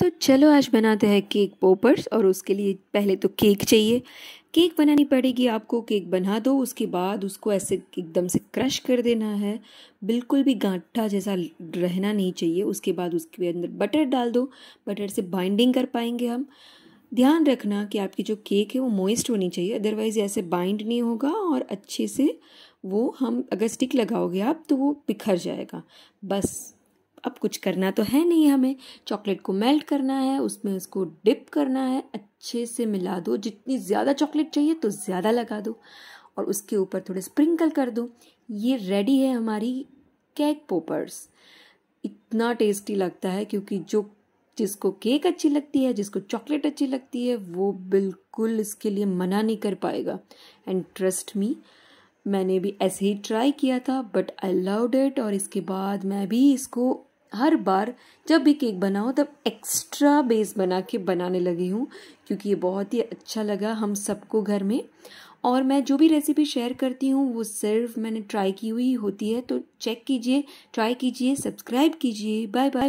तो चलो आज बनाते हैं केक पोपर्स और उसके लिए पहले तो केक चाहिए केक बनानी पड़ेगी आपको केक बना दो उसके बाद उसको ऐसे एकदम से क्रश कर देना है बिल्कुल भी गांठा जैसा रहना नहीं चाहिए उसके बाद उसके अंदर बटर डाल दो बटर से बाइंडिंग कर पाएंगे हम ध्यान रखना कि आपकी जो केक है वो मोइस्ट होनी चाहिए अदरवाइज़ ऐसे बाइंड नहीं होगा और अच्छे से वो हम अगर स्टिक लगाओगे आप तो वो बिखर जाएगा बस अब कुछ करना तो है नहीं हमें चॉकलेट को मेल्ट करना है उसमें उसको डिप करना है अच्छे से मिला दो जितनी ज़्यादा चॉकलेट चाहिए तो ज़्यादा लगा दो और उसके ऊपर थोड़े स्प्रिंकल कर दो ये रेडी है हमारी केक पोपर्स इतना टेस्टी लगता है क्योंकि जो जिसको केक अच्छी लगती है जिसको चॉकलेट अच्छी लगती है वो बिल्कुल इसके लिए मना नहीं कर पाएगा एंड ट्रस्ट मी मैंने भी ऐसे ही ट्राई किया था बट आई लव्ड इट और इसके बाद मैं भी इसको हर बार जब भी केक बनाओ तब एक्स्ट्रा बेस बना के बनाने लगी हूँ क्योंकि ये बहुत ही अच्छा लगा हम सबको घर में और मैं जो भी रेसिपी शेयर करती हूँ वो सिर्फ मैंने ट्राई की हुई होती है तो चेक कीजिए ट्राई कीजिए सब्सक्राइब कीजिए बाय बाय